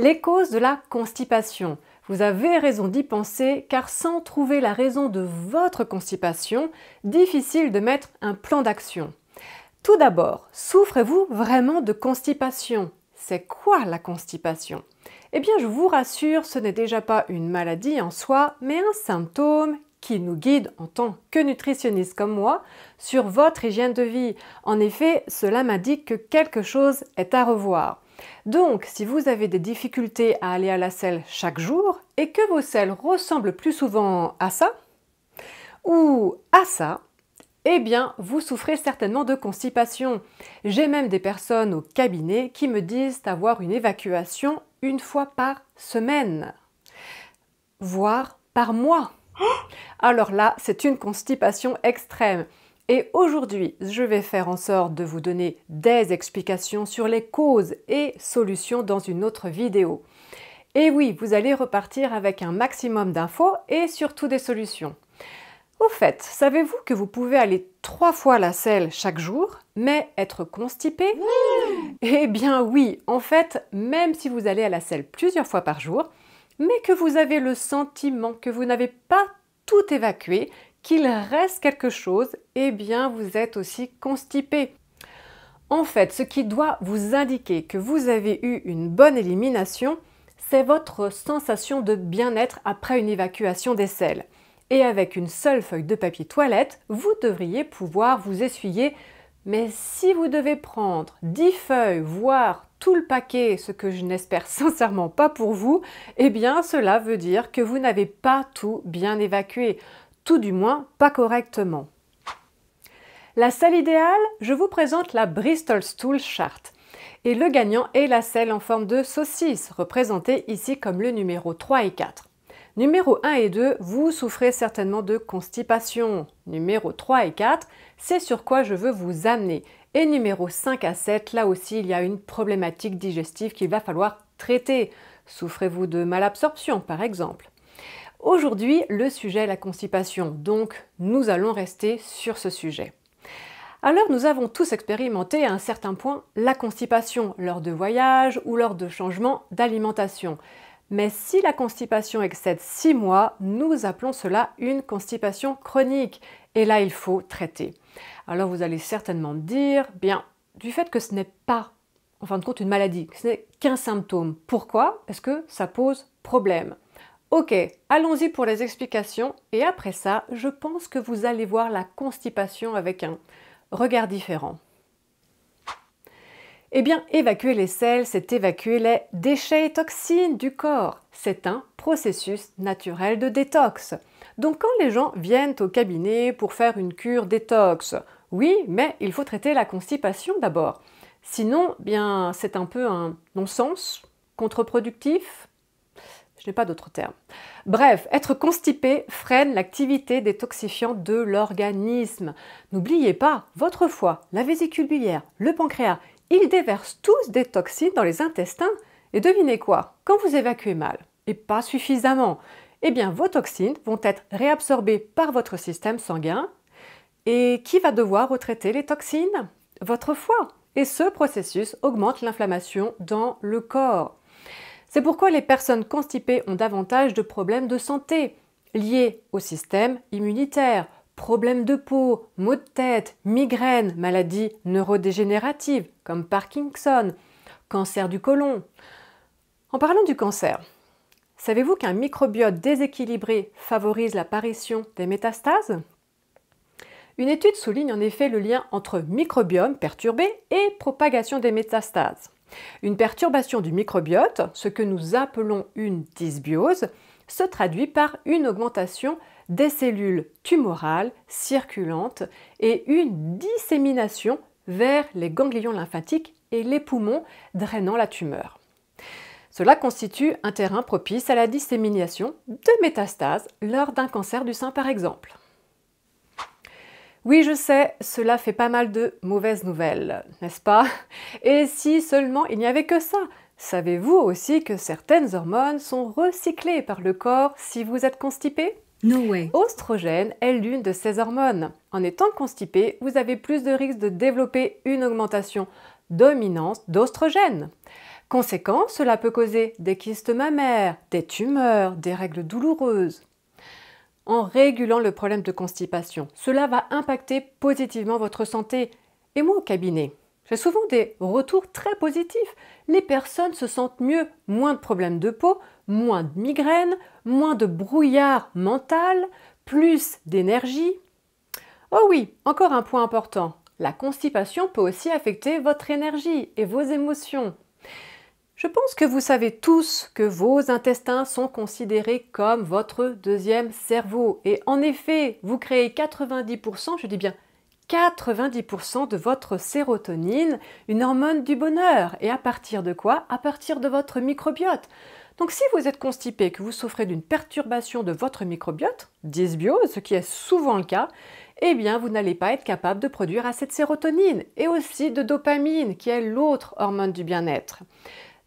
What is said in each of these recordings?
Les causes de la constipation. Vous avez raison d'y penser car sans trouver la raison de votre constipation, difficile de mettre un plan d'action. Tout d'abord, souffrez-vous vraiment de constipation C'est quoi la constipation Eh bien, je vous rassure, ce n'est déjà pas une maladie en soi, mais un symptôme qui nous guide en tant que nutritionniste comme moi sur votre hygiène de vie. En effet, cela m'indique que quelque chose est à revoir. Donc, si vous avez des difficultés à aller à la selle chaque jour et que vos selles ressemblent plus souvent à ça ou à ça, eh bien, vous souffrez certainement de constipation. J'ai même des personnes au cabinet qui me disent avoir une évacuation une fois par semaine, voire par mois. Oh Alors là, c'est une constipation extrême. Et aujourd'hui, je vais faire en sorte de vous donner des explications sur les causes et solutions dans une autre vidéo. Et oui, vous allez repartir avec un maximum d'infos et surtout des solutions. Au fait, savez-vous que vous pouvez aller trois fois à la selle chaque jour, mais être constipé Eh bien oui, en fait, même si vous allez à la selle plusieurs fois par jour, mais que vous avez le sentiment que vous n'avez pas tout évacué, qu'il reste quelque chose, eh bien vous êtes aussi constipé. En fait, ce qui doit vous indiquer que vous avez eu une bonne élimination, c'est votre sensation de bien-être après une évacuation des selles. Et avec une seule feuille de papier toilette, vous devriez pouvoir vous essuyer. Mais si vous devez prendre 10 feuilles, voire tout le paquet, ce que je n'espère sincèrement pas pour vous, eh bien cela veut dire que vous n'avez pas tout bien évacué tout du moins pas correctement. La selle idéale, je vous présente la Bristol Stool Chart. Et le gagnant est la selle en forme de saucisse, représentée ici comme le numéro 3 et 4. Numéro 1 et 2, vous souffrez certainement de constipation. Numéro 3 et 4, c'est sur quoi je veux vous amener. Et numéro 5 à 7, là aussi, il y a une problématique digestive qu'il va falloir traiter. Souffrez-vous de malabsorption, par exemple Aujourd'hui, le sujet est la constipation, donc nous allons rester sur ce sujet. Alors nous avons tous expérimenté à un certain point la constipation lors de voyages ou lors de changements d'alimentation. Mais si la constipation excède 6 mois, nous appelons cela une constipation chronique. Et là, il faut traiter. Alors vous allez certainement dire, eh bien, du fait que ce n'est pas, en fin de compte, une maladie, que ce n'est qu'un symptôme. Pourquoi est-ce que ça pose problème Ok, allons-y pour les explications et après ça, je pense que vous allez voir la constipation avec un regard différent. Eh bien, évacuer les selles, c'est évacuer les déchets et toxines du corps. C'est un processus naturel de détox. Donc quand les gens viennent au cabinet pour faire une cure détox, oui, mais il faut traiter la constipation d'abord. Sinon, bien, c'est un peu un non-sens, contre-productif, je n'ai pas d'autre terme. Bref, être constipé freine l'activité des toxifiants de l'organisme. N'oubliez pas, votre foie, la vésicule biliaire, le pancréas, ils déversent tous des toxines dans les intestins. Et devinez quoi Quand vous évacuez mal, et pas suffisamment, eh bien vos toxines vont être réabsorbées par votre système sanguin. Et qui va devoir retraiter les toxines Votre foie. Et ce processus augmente l'inflammation dans le corps. C'est pourquoi les personnes constipées ont davantage de problèmes de santé liés au système immunitaire, problèmes de peau, maux de tête, migraines, maladies neurodégénératives comme Parkinson, cancer du côlon. En parlant du cancer, savez-vous qu'un microbiote déséquilibré favorise l'apparition des métastases une étude souligne en effet le lien entre microbiome perturbé et propagation des métastases. Une perturbation du microbiote, ce que nous appelons une dysbiose, se traduit par une augmentation des cellules tumorales circulantes et une dissémination vers les ganglions lymphatiques et les poumons drainant la tumeur. Cela constitue un terrain propice à la dissémination de métastases lors d'un cancer du sein par exemple. Oui, je sais, cela fait pas mal de mauvaises nouvelles, n'est-ce pas Et si seulement il n'y avait que ça Savez-vous aussi que certaines hormones sont recyclées par le corps si vous êtes constipé No way. Ostrogène est l'une de ces hormones. En étant constipé, vous avez plus de risques de développer une augmentation dominante d'ostrogène. Conséquence, cela peut causer des kystes mammaires, des tumeurs, des règles douloureuses en régulant le problème de constipation. Cela va impacter positivement votre santé. Et moi au cabinet, j'ai souvent des retours très positifs. Les personnes se sentent mieux, moins de problèmes de peau, moins de migraines, moins de brouillard mental, plus d'énergie. Oh oui, encore un point important. La constipation peut aussi affecter votre énergie et vos émotions vous savez tous que vos intestins sont considérés comme votre deuxième cerveau. Et en effet, vous créez 90%, je dis bien 90% de votre sérotonine, une hormone du bonheur. Et à partir de quoi À partir de votre microbiote. Donc si vous êtes constipé que vous souffrez d'une perturbation de votre microbiote, dysbiose, ce qui est souvent le cas, eh bien vous n'allez pas être capable de produire assez de sérotonine et aussi de dopamine, qui est l'autre hormone du bien-être.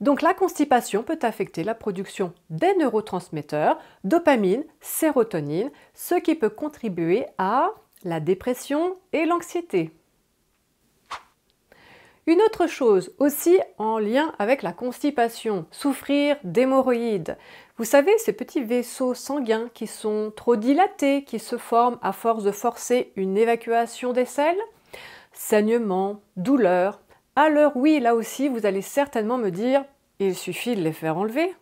Donc la constipation peut affecter la production des neurotransmetteurs, dopamine, sérotonine, ce qui peut contribuer à la dépression et l'anxiété. Une autre chose aussi en lien avec la constipation, souffrir d'hémorroïdes. Vous savez, ces petits vaisseaux sanguins qui sont trop dilatés, qui se forment à force de forcer une évacuation des selles Saignement, douleur. Alors oui, là aussi, vous allez certainement me dire, il suffit de les faire enlever.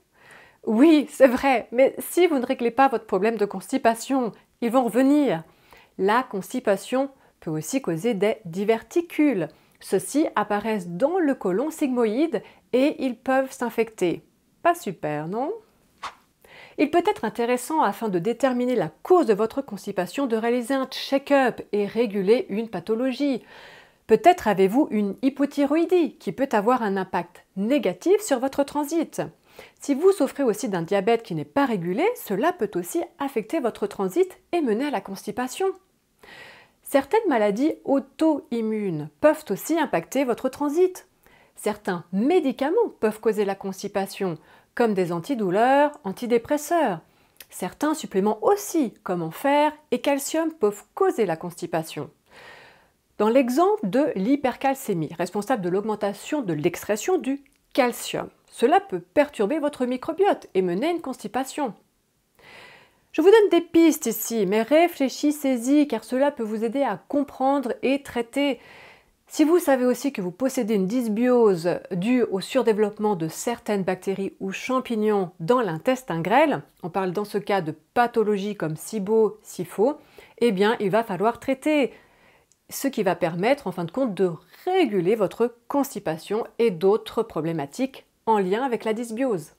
Oui, c'est vrai, mais si vous ne réglez pas votre problème de constipation, ils vont revenir. La constipation peut aussi causer des diverticules. Ceux-ci apparaissent dans le côlon sigmoïde et ils peuvent s'infecter. Pas super, non Il peut être intéressant, afin de déterminer la cause de votre constipation, de réaliser un check-up et réguler une pathologie. Peut-être avez-vous une hypothyroïdie qui peut avoir un impact négatif sur votre transit. Si vous souffrez aussi d'un diabète qui n'est pas régulé, cela peut aussi affecter votre transit et mener à la constipation. Certaines maladies auto-immunes peuvent aussi impacter votre transit. Certains médicaments peuvent causer la constipation, comme des antidouleurs, antidépresseurs. Certains suppléments aussi, comme en fer et calcium, peuvent causer la constipation. Dans l'exemple de l'hypercalcémie, responsable de l'augmentation de l'extraction du calcium, cela peut perturber votre microbiote et mener à une constipation. Je vous donne des pistes ici, mais réfléchissez-y car cela peut vous aider à comprendre et traiter. Si vous savez aussi que vous possédez une dysbiose due au surdéveloppement de certaines bactéries ou champignons dans l'intestin grêle, on parle dans ce cas de pathologie comme SIBO, SIFO, eh bien il va falloir traiter ce qui va permettre en fin de compte de réguler votre constipation et d'autres problématiques en lien avec la dysbiose.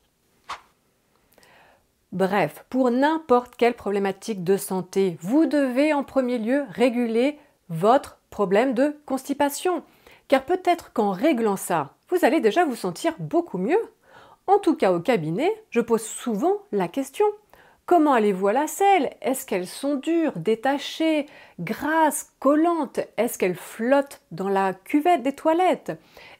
Bref, pour n'importe quelle problématique de santé, vous devez en premier lieu réguler votre problème de constipation. Car peut-être qu'en réglant ça, vous allez déjà vous sentir beaucoup mieux. En tout cas au cabinet, je pose souvent la question. Comment allez-vous à la selle Est-ce qu'elles sont dures, détachées, grasses, collantes Est-ce qu'elles flottent dans la cuvette des toilettes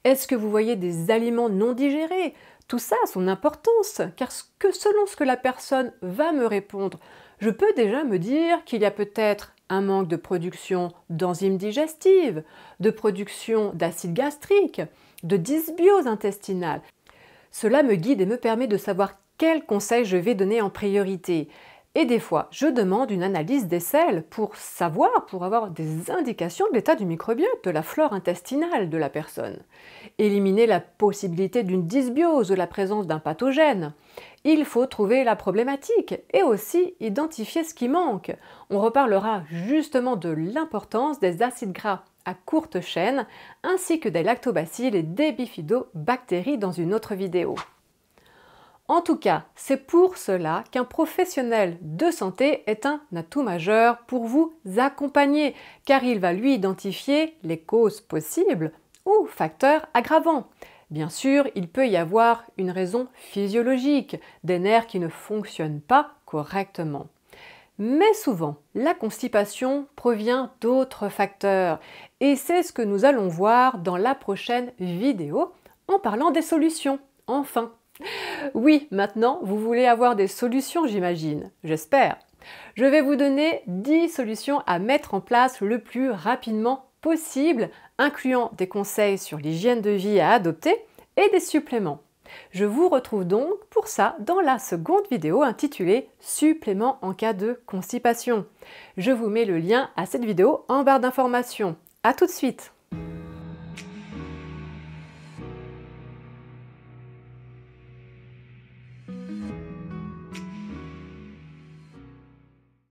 Est-ce que vous voyez des aliments non digérés Tout ça a son importance, car que selon ce que la personne va me répondre, je peux déjà me dire qu'il y a peut-être un manque de production d'enzymes digestives, de production d'acide gastrique, de dysbiose intestinale. Cela me guide et me permet de savoir quels conseils je vais donner en priorité. Et des fois, je demande une analyse des selles pour savoir, pour avoir des indications de l'état du microbiote, de la flore intestinale de la personne. Éliminer la possibilité d'une dysbiose ou la présence d'un pathogène. Il faut trouver la problématique et aussi identifier ce qui manque. On reparlera justement de l'importance des acides gras à courte chaîne ainsi que des lactobacilles et des bifidobactéries dans une autre vidéo. En tout cas, c'est pour cela qu'un professionnel de santé est un atout majeur pour vous accompagner, car il va lui identifier les causes possibles ou facteurs aggravants. Bien sûr, il peut y avoir une raison physiologique, des nerfs qui ne fonctionnent pas correctement. Mais souvent, la constipation provient d'autres facteurs, et c'est ce que nous allons voir dans la prochaine vidéo en parlant des solutions, enfin. Oui, maintenant, vous voulez avoir des solutions, j'imagine. J'espère. Je vais vous donner 10 solutions à mettre en place le plus rapidement possible, incluant des conseils sur l'hygiène de vie à adopter et des suppléments. Je vous retrouve donc pour ça dans la seconde vidéo intitulée Suppléments en cas de constipation. Je vous mets le lien à cette vidéo en barre d'informations. A tout de suite